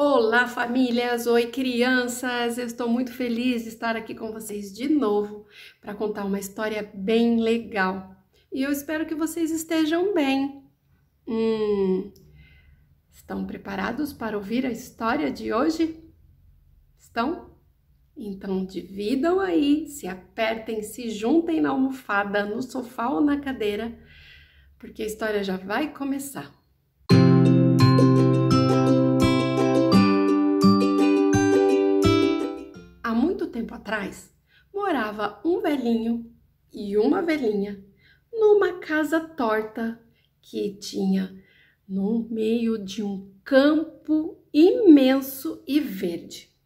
Olá, famílias! Oi, crianças! Eu estou muito feliz de estar aqui com vocês de novo para contar uma história bem legal. E eu espero que vocês estejam bem. Hum, estão preparados para ouvir a história de hoje? Estão? Então dividam aí, se apertem, se juntem na almofada, no sofá ou na cadeira, porque a história já vai começar. tempo atrás, morava um velhinho e uma velhinha numa casa torta que tinha no meio de um campo imenso e verde.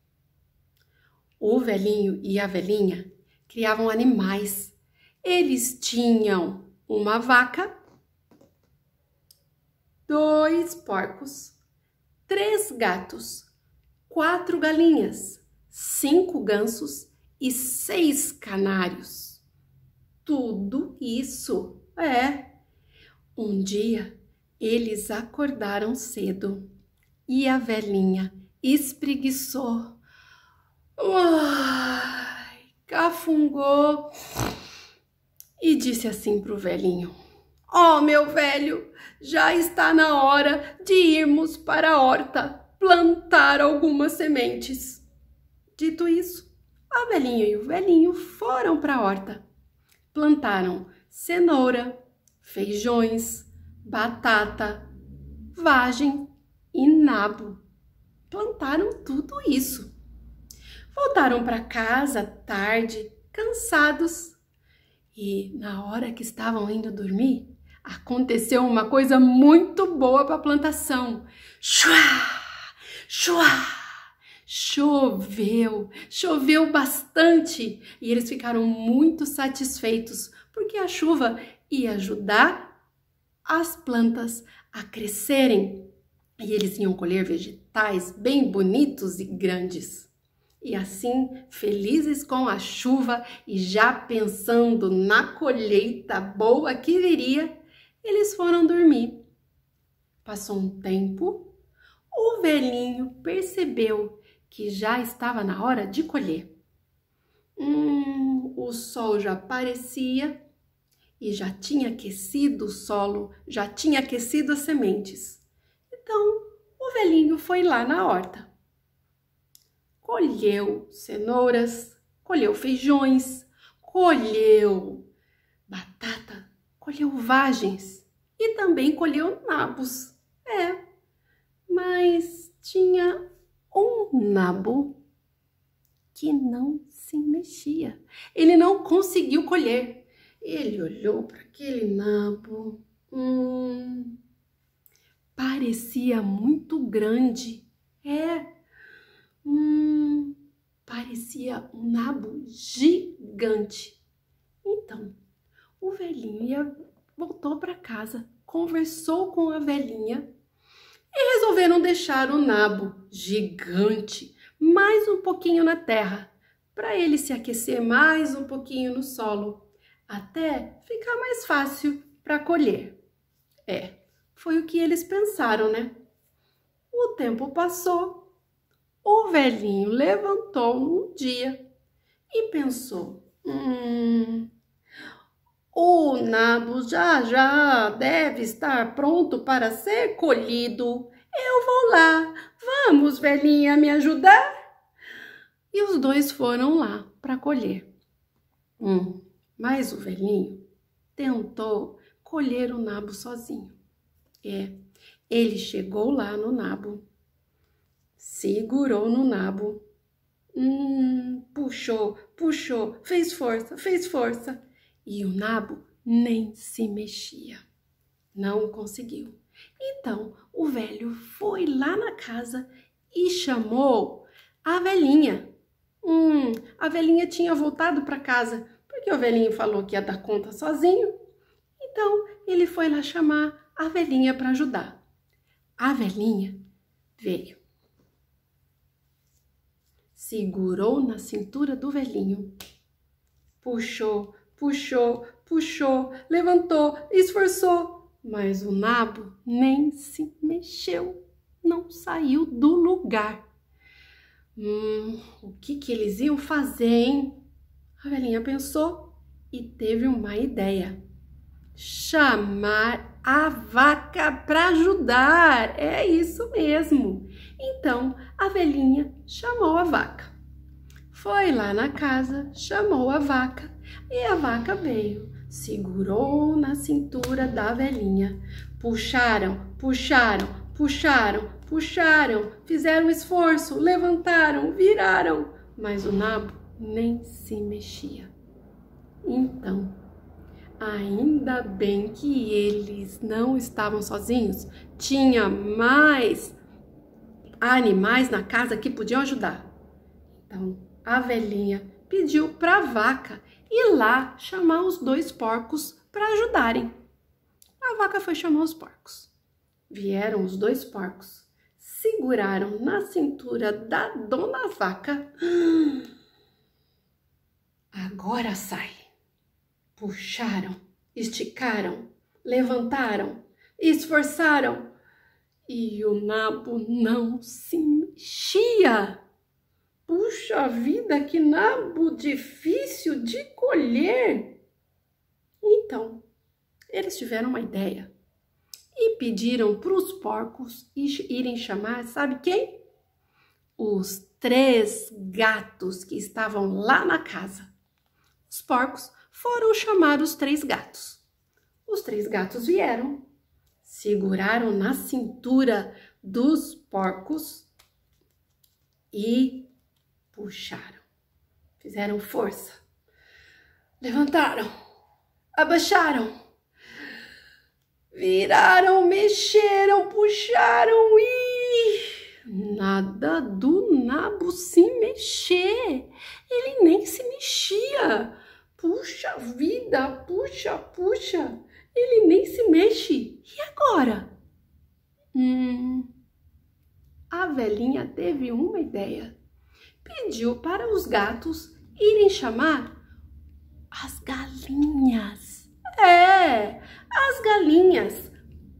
O velhinho e a velhinha criavam animais. Eles tinham uma vaca, dois porcos, três gatos, quatro galinhas, cinco gansos e seis canários. Tudo isso é. Um dia eles acordaram cedo e a velhinha espreguiçou. Uai, cafungou e disse assim pro velhinho: Ó oh, meu velho, já está na hora de irmos para a horta plantar algumas sementes. Dito isso, a velhinha e o velhinho foram para a horta. Plantaram cenoura, feijões, batata, vagem e nabo. Plantaram tudo isso. Voltaram para casa tarde, cansados. E na hora que estavam indo dormir, aconteceu uma coisa muito boa para a plantação. Chua! Chua! Choveu, choveu bastante e eles ficaram muito satisfeitos porque a chuva ia ajudar as plantas a crescerem e eles iam colher vegetais bem bonitos e grandes. E assim, felizes com a chuva e já pensando na colheita boa que viria, eles foram dormir. Passou um tempo, o velhinho percebeu que já estava na hora de colher. Hum, o sol já aparecia e já tinha aquecido o solo, já tinha aquecido as sementes. Então, o velhinho foi lá na horta. Colheu cenouras, colheu feijões, colheu batata, colheu vagens e também colheu nabos. É, mas tinha nabo que não se mexia. Ele não conseguiu colher. Ele olhou para aquele nabo. Hum, parecia muito grande. É. Hum, parecia um nabo gigante. Então, o velhinho voltou para casa, conversou com a velhinha e resolveram deixar o nabo gigante mais um pouquinho na terra, para ele se aquecer mais um pouquinho no solo, até ficar mais fácil para colher. É, foi o que eles pensaram, né? O tempo passou, o velhinho levantou um dia e pensou: hum, nabo já já deve estar pronto para ser colhido. Eu vou lá. Vamos, velhinha, me ajudar? E os dois foram lá para colher. Hum, mas o velhinho tentou colher o nabo sozinho. É, ele chegou lá no nabo, segurou no nabo, hum, puxou, puxou, fez força, fez força. E o nabo nem se mexia. Não conseguiu. Então o velho foi lá na casa e chamou a velhinha. Hum, a velhinha tinha voltado para casa porque o velhinho falou que ia dar conta sozinho. Então ele foi lá chamar a velhinha para ajudar. A velhinha veio, segurou na cintura do velhinho, puxou, puxou, puxou, levantou, esforçou, mas o nabo nem se mexeu, não saiu do lugar. Hum, o que que eles iam fazer, hein? A velhinha pensou e teve uma ideia. Chamar a vaca para ajudar. É isso mesmo. Então, a velhinha chamou a vaca. Foi lá na casa, chamou a vaca e a vaca veio segurou na cintura da velhinha. Puxaram, puxaram, puxaram, puxaram, fizeram esforço, levantaram, viraram, mas o nabo nem se mexia. Então, ainda bem que eles não estavam sozinhos, tinha mais animais na casa que podiam ajudar. Então, a velhinha pediu para a vaca e lá chamar os dois porcos para ajudarem. A vaca foi chamar os porcos. Vieram os dois porcos, seguraram na cintura da dona vaca. Agora sai. Puxaram, esticaram, levantaram, esforçaram e o nabo não se mexia. Puxa vida, que nabo difícil de colher! Então, eles tiveram uma ideia e pediram para os porcos irem chamar, sabe quem? Os três gatos que estavam lá na casa. Os porcos foram chamar os três gatos. Os três gatos vieram, seguraram na cintura dos porcos e Puxaram, fizeram força, levantaram, abaixaram, viraram, mexeram, puxaram e. Nada do nabo se mexer. Ele nem se mexia. Puxa vida, puxa, puxa. Ele nem se mexe. E agora? Hum. A velhinha teve uma ideia pediu para os gatos irem chamar as galinhas. É, as galinhas.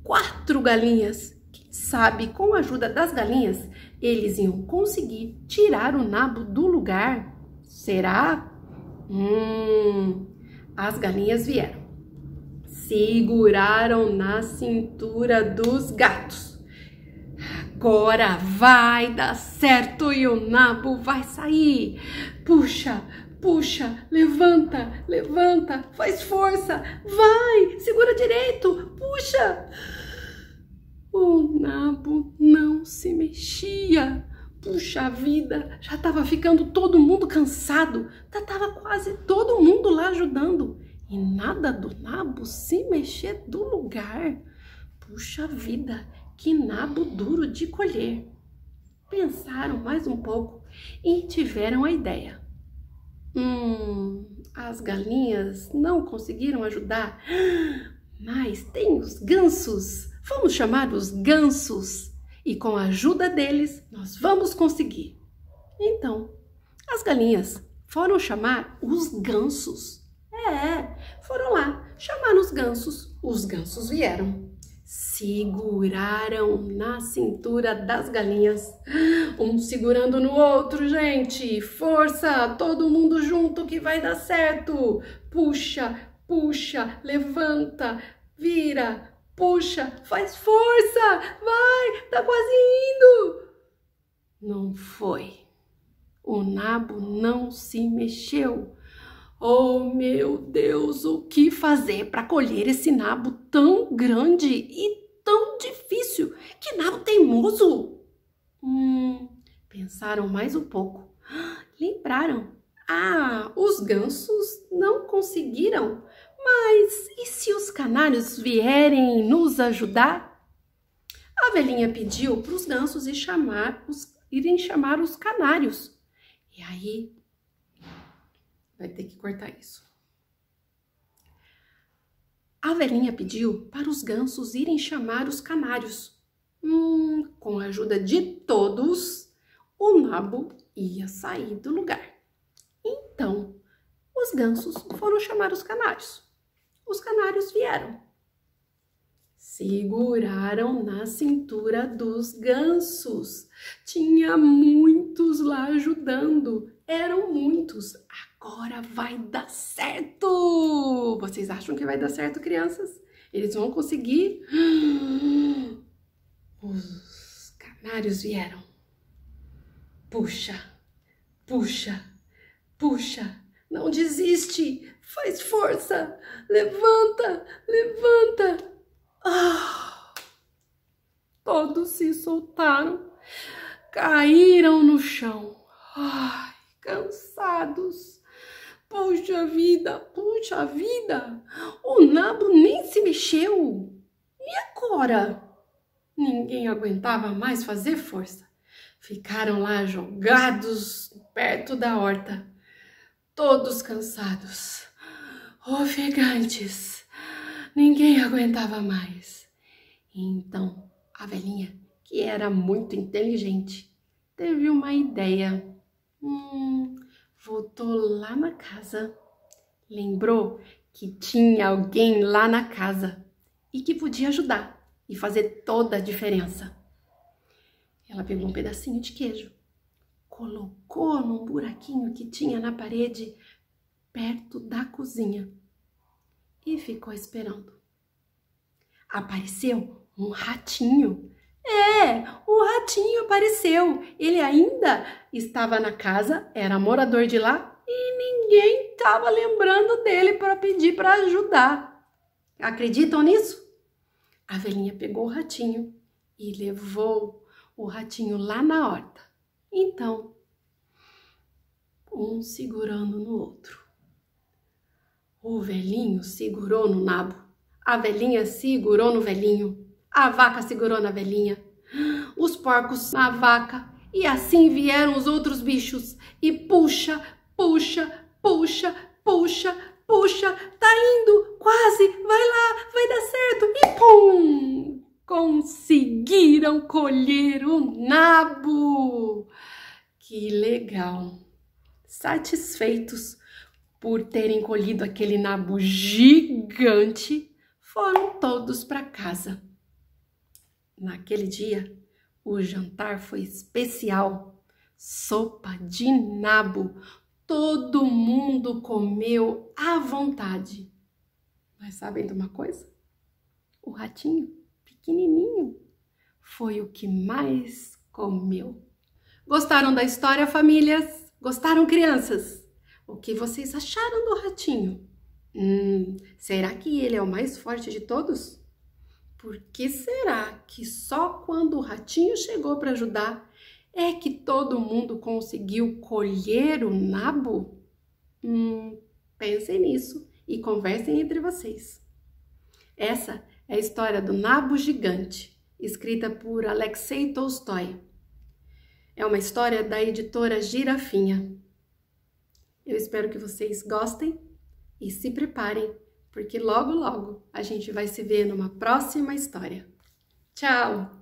Quatro galinhas. Quem sabe, com a ajuda das galinhas, eles iam conseguir tirar o nabo do lugar. Será? Hum, as galinhas vieram. Seguraram na cintura dos gatos agora vai dar certo e o nabo vai sair. Puxa, puxa, levanta, levanta, faz força, vai, segura direito, puxa. O nabo não se mexia. Puxa vida, já estava ficando todo mundo cansado, já estava quase todo mundo lá ajudando. E nada do nabo se mexer do lugar. Puxa vida, que nabo duro de colher! Pensaram mais um pouco e tiveram a ideia. Hum, as galinhas não conseguiram ajudar, mas tem os gansos. Vamos chamar os gansos e com a ajuda deles nós vamos conseguir. Então, as galinhas foram chamar os gansos. É, foram lá chamar os gansos. Os gansos vieram seguraram na cintura das galinhas, um segurando no outro, gente. Força, todo mundo junto que vai dar certo. Puxa, puxa, levanta, vira, puxa, faz força, vai, tá quase indo. Não foi. O nabo não se mexeu. Oh meu Deus, o que fazer para colher esse nabo tão grande e tão difícil? Que nabo teimoso! Hum, pensaram mais um pouco. Lembraram. Ah, os gansos não conseguiram. Mas e se os canários vierem nos ajudar? A velhinha pediu para os gansos ir irem chamar os canários. E aí Vai ter que cortar isso. A velhinha pediu para os gansos irem chamar os canários. Hum, com a ajuda de todos, o nabo ia sair do lugar. Então, os gansos foram chamar os canários. Os canários vieram. Seguraram na cintura dos gansos. Tinha muitos lá ajudando. Eram muitos. A agora vai dar certo! Vocês acham que vai dar certo, crianças? Eles vão conseguir. Os canários vieram. Puxa, puxa, puxa. Não desiste, faz força, levanta, levanta. Ah! todos se soltaram, caíram no chão, cansados Puxa vida, puxa vida, o nabo nem se mexeu. E agora? Ninguém aguentava mais fazer força. Ficaram lá jogados perto da horta, todos cansados, ofegantes. Oh, ninguém aguentava mais. Então a velhinha, que era muito inteligente, teve uma ideia. Hum, voltou lá na casa, lembrou que tinha alguém lá na casa e que podia ajudar e fazer toda a diferença. Ela pegou um pedacinho de queijo, colocou num buraquinho que tinha na parede perto da cozinha e ficou esperando. Apareceu um ratinho é, o ratinho apareceu. Ele ainda estava na casa, era morador de lá e ninguém estava lembrando dele para pedir para ajudar. Acreditam nisso? A velhinha pegou o ratinho e levou o ratinho lá na horta. Então, um segurando no outro. O velhinho segurou no nabo, a velhinha segurou no velhinho. A vaca segurou na velhinha, os porcos na vaca, e assim vieram os outros bichos. E puxa, puxa, puxa, puxa, puxa, tá indo, quase, vai lá, vai dar certo, e pum! Conseguiram colher o nabo! Que legal! Satisfeitos por terem colhido aquele nabo gigante, foram todos para casa. Naquele dia, o jantar foi especial. Sopa de nabo. Todo mundo comeu à vontade. Mas sabem de uma coisa? O ratinho, pequenininho, foi o que mais comeu. Gostaram da história, famílias? Gostaram, crianças? O que vocês acharam do ratinho? Hum, será que ele é o mais forte de todos? Por que será que só quando o ratinho chegou para ajudar é que todo mundo conseguiu colher o nabo? Hum, pensem nisso e conversem entre vocês. Essa é a história do Nabo Gigante, escrita por Alexei Tolstói. É uma história da editora Girafinha. Eu espero que vocês gostem e se preparem porque logo, logo a gente vai se ver numa próxima história. Tchau!